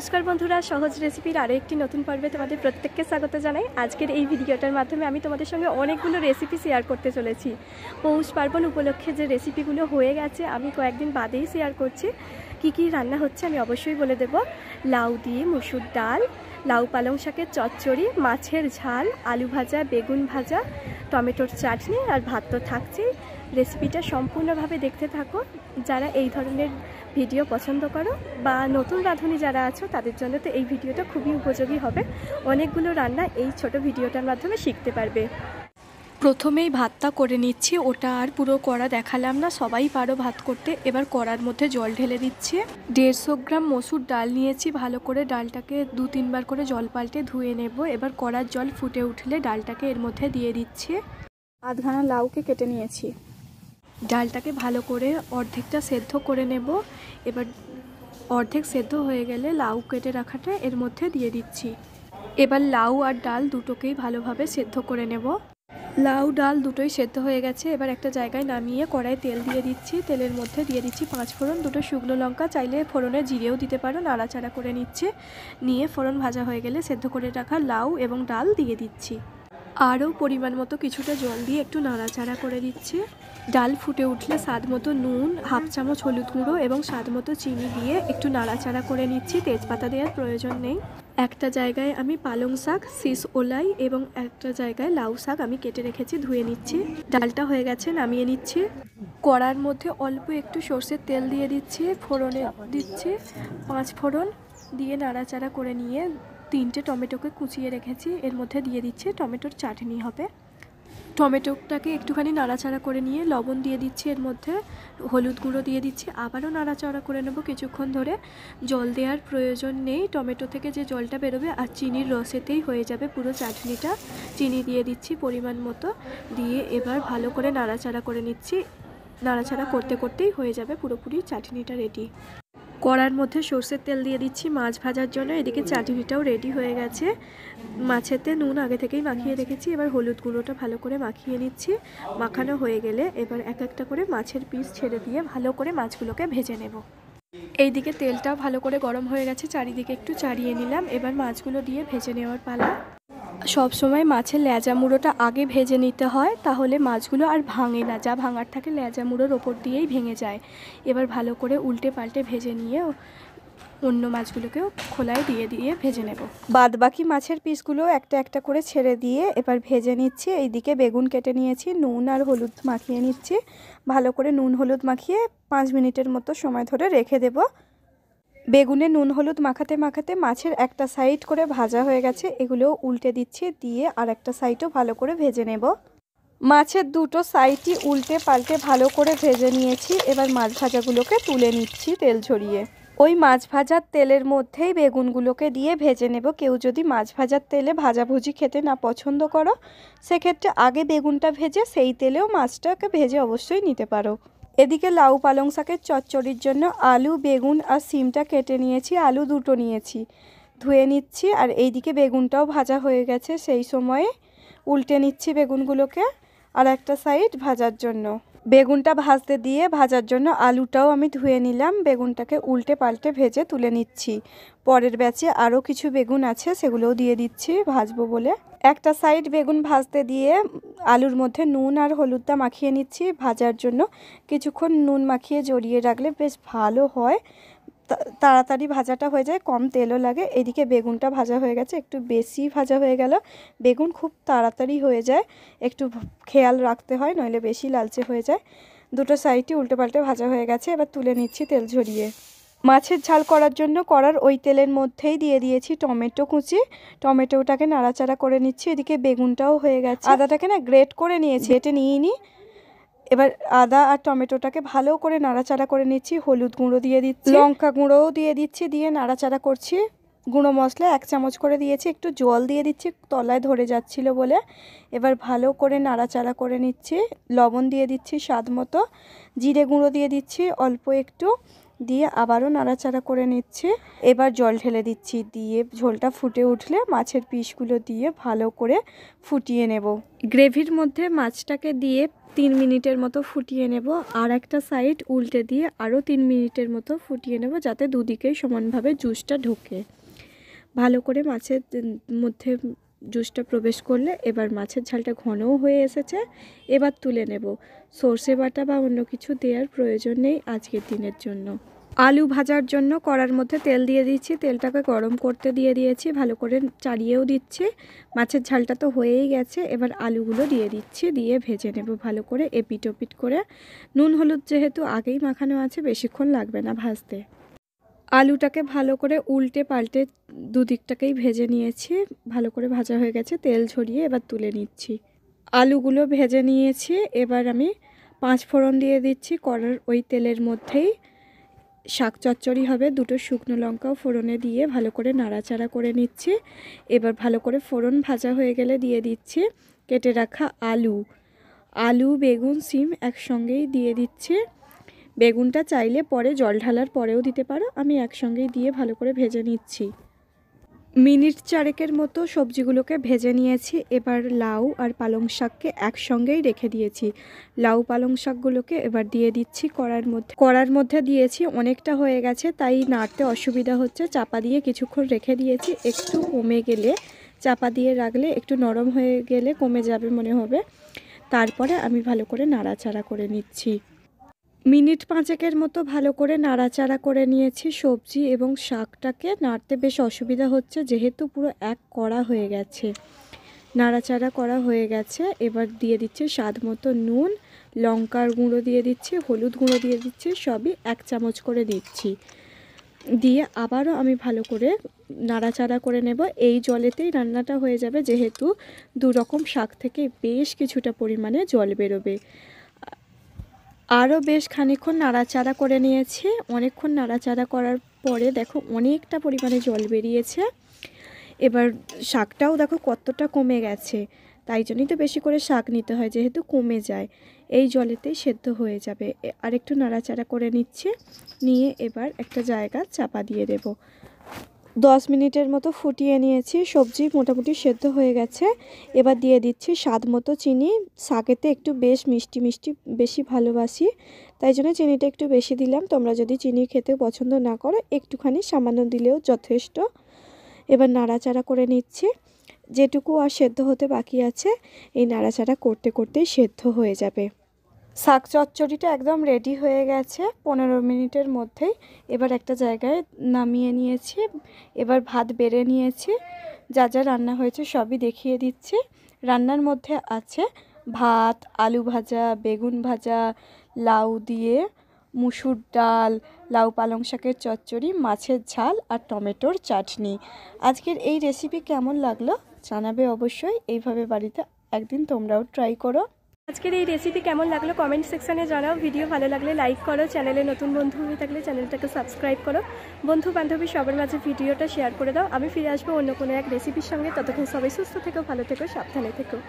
নমস্কার বন্ধুরা সহজ রেসিপির আরও একটি নতুন পর্বে তোমাদের প্রত্যেককে স্বাগত জানাই আজকের এই ভিডিওটার মাধ্যমে আমি তোমাদের সঙ্গে অনেকগুলো রেসিপি শেয়ার করতে চলেছি পৌষ পার্বণ উপলক্ষে যে রেসিপিগুলো হয়ে গেছে আমি কয়েকদিন বাদেই শেয়ার করছি কি কি রান্না হচ্ছে আমি অবশ্যই বলে দেব লাউ দিয়ে মুসুর ডাল লাউ পালং শাকের চচ্চড়ি মাছের ঝাল আলু ভাজা বেগুন ভাজা টমেটোর চাটনি আর ভাত তো থাকছেই রেসিপিটা সম্পূর্ণভাবে দেখতে থাকো যারা এই ধরনের ভিডিও পছন্দ করো বা নতুন রাঁধুনি যারা আছো তাদের জন্য তো এই ভিডিওটা খুবই উপযোগী হবে অনেকগুলো রান্না এই ছোট ভিডিওটার মাধ্যমে শিখতে পারবে প্রথমেই ভাতটা করে নিচ্ছি ওটা আর পুরো কড়া দেখালাম না সবাই পারো ভাত করতে এবার কড়ার মধ্যে জল ঢেলে দিচ্ছে দেড়শো গ্রাম মসুর ডাল নিয়েছি ভালো করে ডালটাকে দু তিনবার করে জল পাল্টে ধুয়ে নেব এবার কড়ার জল ফুটে উঠলে ডালটাকে এর মধ্যে দিয়ে দিচ্ছে আধখানা লাউকে কেটে নিয়েছি ডালটাকে ভালো করে অর্ধেকটা সেদ্ধ করে নেব এবার অর্ধেক সেদ্ধ হয়ে গেলে লাউ কেটে রাখাটা এর মধ্যে দিয়ে দিচ্ছি এবার লাউ আর ডাল দুটোকেই ভালোভাবে সেদ্ধ করে নেব লাউ ডাল দুটোই সেদ্ধ হয়ে গেছে এবার একটা জায়গায় নামিয়ে কড়াই তেল দিয়ে দিচ্ছি তেলের মধ্যে দিয়ে দিচ্ছি পাঁচ ফোড়ন দুটো শুকনো লঙ্কা চাইলে ফোড়নে জিরেও দিতে পারো নাড়াচাড়া করে নিচ্ছে নিয়ে ফোড়ন ভাজা হয়ে গেলে সেদ্ধ করে রাখা লাউ এবং ডাল দিয়ে দিচ্ছি আরও পরিমাণ মতো কিছুটা জল দিয়ে একটু নাড়াচাড়া করে দিচ্ছি ডাল ফুটে উঠলে স্বাদ মতো নুন হাফ চামচ হলুদ গুঁড়ো এবং স্বাদ মতো চিনি দিয়ে একটু নাড়াচাড়া করে নিচ্ছি তেজপাতা দেওয়ার প্রয়োজন নেই একটা জায়গায় আমি পালং শাক শিস ওলাই এবং একটা জায়গায় লাউ শাক আমি কেটে রেখেছি ধুয়ে নিচ্ছি ডালটা হয়ে গেছে নামিয়ে নিচ্ছি কড়ার মধ্যে অল্প একটু সর্ষের তেল দিয়ে দিচ্ছি ফোড়নে দিচ্ছি পাঁচ ফোড়ন দিয়ে নাড়াচাড়া করে নিয়ে তিনটে টমেটোকে কুচিয়ে রেখেছি এর মধ্যে দিয়ে দিচ্ছে টমেটোর চাটনি হবে টমেটোটাকে একটুখানি নাড়াচাড়া করে নিয়ে লবণ দিয়ে দিচ্ছি এর মধ্যে হলুদ গুঁড়ো দিয়ে দিচ্ছি আবারও নাড়াচাড়া করে নেব কিছুক্ষণ ধরে জল দেওয়ার প্রয়োজন নেই টমেটো থেকে যে জলটা বেরোবে আর চিনির রসেতেই হয়ে যাবে পুরো চাটনিটা চিনি দিয়ে দিচ্ছি পরিমাণ মতো দিয়ে এবার ভালো করে নাড়াচাড়া করে নিচ্ছি নাড়াচাড়া করতে করতেই হয়ে যাবে পুরোপুরি চাটনিটা রেডি কড়ার মধ্যে সর্ষের তেল দিয়ে দিচ্ছি মাছ ভাজার জন্য এদিকে চাটনিটাও রেডি হয়ে গেছে মাছেতে নুন আগে থেকেই মাখিয়ে রেখেছি এবার হলুদ গুঁড়োটা ভালো করে মাখিয়ে নিচ্ছি মাখানো হয়ে গেলে এবার এক একটা করে মাছের পিস ছেড়ে দিয়ে ভালো করে মাছগুলোকে ভেজে নেব এইদিকে তেলটাও ভালো করে গরম হয়ে গেছে চারিদিকে একটু চাড়িয়ে নিলাম এবার মাছগুলো দিয়ে ভেজে নেওয়ার পালা সবসময় মাছের লেজা মুড়োটা আগে ভেজে নিতে হয় তাহলে মাছগুলো আর ভাঙে না যা ভাঙার থাকে লেজা মুড়োর ওপর দিয়েই ভেঙে যায় এবার ভালো করে উল্টে পাল্টে ভেজে নিয়ে অন্য মাছগুলোকেও খোলায় দিয়ে দিয়ে ভেজে নেব বাদ বাকি মাছের পিসগুলো একটা একটা করে ছেড়ে দিয়ে এবার ভেজে নিচ্ছি এইদিকে বেগুন কেটে নিয়েছি নুন আর হলুদ মাখিয়ে নিচ্ছি ভালো করে নুন হলুদ মাখিয়ে পাঁচ মিনিটের মতো সময় ধরে রেখে দেবো বেগুনে নুন হলুদ মাখাতে মাখাতে মাছের একটা সাইড করে ভাজা হয়ে গেছে এগুলোও উল্টে দিচ্ছি দিয়ে আর একটা সাইডও ভালো করে ভেজে নেব মাছের দুটো সাইডই উল্টে পাল্টে ভালো করে ভেজে নিয়েছি এবার মাছ ভাজাগুলোকে তুলে নিচ্ছি তেল ছড়িয়ে ওই মাছ ভাজার তেলের মধ্যেই বেগুনগুলোকে দিয়ে ভেজে নেব কেউ যদি মাছ ভাজার তেলে ভাজাভুজি খেতে না পছন্দ করো সেক্ষেত্রে আগে বেগুনটা ভেজে সেই তেলেও মাছটাকে ভেজে অবশ্যই নিতে পারো এদিকে লাউ পালং শাকের চচ্চড়ির জন্য আলু বেগুন আর সিমটা কেটে নিয়েছি আলু দুটো নিয়েছি ধুয়ে নিচ্ছি আর এইদিকে বেগুনটাও ভাজা হয়ে গেছে সেই সময়ে উল্টে নিচ্ছি বেগুনগুলোকে আর একটা সাইড ভাজার জন্য বেগুনটা ভাজতে দিয়ে ভাজার জন্য আলুটাও আমি ধুয়ে নিলাম বেগুনটাকে উল্টে পাল্টে ভেজে তুলে নিচ্ছি পরের ব্যাচে আরও কিছু বেগুন আছে সেগুলোও দিয়ে দিচ্ছি ভাজবো বলে একটা সাইড বেগুন ভাজতে দিয়ে আলুর মধ্যে নুন আর হলুদটা মাখিয়ে নিচ্ছি ভাজার জন্য কিছুক্ষণ নুন মাখিয়ে জড়িয়ে রাখলে বেশ ভালো হয় তাড়াতাড়ি ভাজাটা হয়ে যায় কম তেলও লাগে এদিকে বেগুনটা ভাজা হয়ে গেছে একটু বেশি ভাজা হয়ে গেল বেগুন খুব তাড়াতাড়ি হয়ে যায় একটু খেয়াল রাখতে হয় নইলে বেশি লালচে হয়ে যায় দুটো সাইডটি উল্টে পাল্টে ভাজা হয়ে গেছে এবার তুলে নিচ্ছি তেল ঝরিয়ে মাছের ঝাল করার জন্য করার ওই তেলের মধ্যেই দিয়ে দিয়েছি টমেটো কুচি টমেটোটাকে নাড়াচাড়া করে নিচ্ছি এদিকে বেগুনটাও হয়ে গেছে আদাটাকে না গ্রেট করে নিয়েছি এটা নিয়ে নিই এবার আদা আর টমেটোটাকে ভালো করে নাড়াচাড়া করে নিচ্ছি হলুদ গুঁড়ো দিয়ে দিচ্ছি লঙ্কা গুঁড়োও দিয়ে দিচ্ছি দিয়ে নাড়াচাড়া করছি গুঁড়ো মশলা এক চামচ করে দিয়েছি একটু জল দিয়ে দিচ্ছি তলায় ধরে যাচ্ছিল বলে এবার ভালো করে নাড়াচাড়া করে নিচ্ছি লবণ দিয়ে দিচ্ছি স্বাদ মতো জিরে গুঁড়ো দিয়ে দিচ্ছি অল্প একটু দিয়ে আবারও নাড়াচাড়া করে নিচ্ছে এবার জল ঢেলে দিচ্ছি দিয়ে ঝোলটা ফুটে উঠলে মাছের পিসগুলো দিয়ে ভালো করে ফুটিয়ে নেব গ্রেভির মধ্যে মাছটাকে দিয়ে তিন মিনিটের মতো ফুটিয়ে নেব আর একটা সাইড উল্টে দিয়ে আরও তিন মিনিটের মতো ফুটিয়ে নেব যাতে দুদিকেই সমানভাবে জুসটা ঢোকে ভালো করে মাছের মধ্যে জুসটা প্রবেশ করলে এবার মাছের ঝালটা ঘনও হয়ে এসেছে এবার তুলে নেব সর্ষে বাটা বা অন্য কিছু দেওয়ার প্রয়োজন নেই আজকের দিনের জন্য আলু ভাজার জন্য কড়ার মধ্যে তেল দিয়ে দিচ্ছি তেলটাকে গরম করতে দিয়ে দিয়েছি ভালো করে চাড়িয়েও দিচ্ছি মাছের ঝালটা তো হয়েই গেছে এবার আলুগুলো দিয়ে দিচ্ছি দিয়ে ভেজে নেব ভালো করে এপিট ওপিট করে নুন হলুদ যেহেতু আগেই মাখানো আছে বেশিক্ষণ লাগবে না ভাজতে আলুটাকে ভালো করে উল্টে পাল্টে দুদিকটাকেই ভেজে নিয়েছি ভালো করে ভাজা হয়ে গেছে তেল ঝরিয়ে এবার তুলে নিচ্ছি আলুগুলো ভেজে নিয়েছি এবার আমি পাঁচ ফোড়ন দিয়ে দিচ্ছি কড়ার ওই তেলের মধ্যেই শাক চচ্চড়ি হবে দুটো শুকনো লঙ্কাও ফোড়নে দিয়ে ভালো করে নাড়াচাড়া করে নিচ্ছি এবার ভালো করে ফোড়ন ভাজা হয়ে গেলে দিয়ে দিচ্ছি কেটে রাখা আলু আলু বেগুন সিম একসঙ্গেই দিয়ে দিচ্ছে বেগুনটা চাইলে পরে জল ঢালার পরেও দিতে পারো আমি একসঙ্গেই দিয়ে ভালো করে ভেজে নিচ্ছি মিনিট চারেকের মতো সবজিগুলোকে ভেজে নিয়েছি এবার লাউ আর পালং শাককে একসঙ্গেই রেখে দিয়েছি লাউ পালং শাকগুলোকে এবার দিয়ে দিচ্ছি কড়ার মধ্যে কড়ার মধ্যে দিয়েছি অনেকটা হয়ে গেছে তাই নাড়তে অসুবিধা হচ্ছে চাপা দিয়ে কিছুক্ষণ রেখে দিয়েছি একটু কমে গেলে চাপা দিয়ে রাখলে একটু নরম হয়ে গেলে কমে যাবে মনে হবে তারপরে আমি ভালো করে নাড়াচাড়া করে নিচ্ছি মিনিট পাঁচেকের মতো ভালো করে নাড়াচাড়া করে নিয়েছি সবজি এবং শাকটাকে নাড়তে বেশ অসুবিধা হচ্ছে যেহেতু পুরো এক করা হয়ে গেছে নাড়াচাড়া করা হয়ে গেছে এবার দিয়ে দিচ্ছে স্বাদ মতো নুন লঙ্কার গুঁড়ো দিয়ে দিচ্ছি হলুদ গুঁড়ো দিয়ে দিচ্ছি সবই এক চামচ করে দিচ্ছি দিয়ে আবারও আমি ভালো করে নাড়াচাড়া করে নেব এই জলেতেই রান্নাটা হয়ে যাবে যেহেতু দুরকম শাক থেকে বেশ কিছুটা পরিমাণে জল বেরোবে আরও বেশ খানিক্ষণ নাড়াচাড়া করে নিয়েছে অনেকক্ষণ নাড়াচাড়া করার পরে দেখো অনেকটা পরিমাণে জল বেরিয়েছে এবার শাকটাও দেখো কতটা কমে গেছে তাই জন্যই তো বেশি করে শাক নিতে হয় যেহেতু কমে যায় এই জলেতেই সেদ্ধ হয়ে যাবে আরেকটু নাড়াচাড়া করে নিচ্ছে নিয়ে এবার একটা জায়গা চাপা দিয়ে দেবো দশ মিনিটের মতো ফুটিয়ে নিয়েছি সবজি মোটামুটি সেদ্ধ হয়ে গেছে এবার দিয়ে দিচ্ছি স্বাদ মতো চিনি শাকেতে একটু বেশ মিষ্টি মিষ্টি বেশি ভালোবাসি তাই জন্য চিনিটা একটু বেশি দিলাম তোমরা যদি চিনি খেতে পছন্দ না করো একটুখানি সামান্য দিলেও যথেষ্ট এবার নাড়াচাড়া করে নিচ্ছি যেটুকু আর সেদ্ধ হতে বাকি আছে এই নাড়াচাড়া করতে করতেই সেদ্ধ হয়ে যাবে শাক চচ্চড়িটা একদম রেডি হয়ে গেছে পনেরো মিনিটের মধ্যেই এবার একটা জায়গায় নামিয়ে নিয়েছি এবার ভাত বেড়ে নিয়েছি যা যা রান্না হয়েছে সবই দেখিয়ে দিচ্ছি রান্নার মধ্যে আছে ভাত আলু ভাজা বেগুন ভাজা লাউ দিয়ে মুসুর ডাল লাউ পালং শাকের চচ্চড়ি মাছের ঝাল আর টমেটোর চাটনি আজকের এই রেসিপি কেমন লাগলো জানাবে অবশ্যই এইভাবে বাড়িতে একদিন তোমরাও ট্রাই করো আজকের এই রেসিপি কেমন লাগলো কমেন্ট সেকশানে জানাও ভিডিও ভালো লাগলে লাইক করো চ্যানেলে নতুন বন্ধু হয়ে থাকলে চ্যানেলটাকে সাবস্ক্রাইব করো বন্ধু বান্ধবী সবার মাঝে ভিডিওটা শেয়ার করে দাও আমি ফিরে আসবো অন্য কোনো এক রেসিপির সঙ্গে ততক্ষণ সবাই সুস্থ থেকো ভালো থেকো সাবধানে থেকো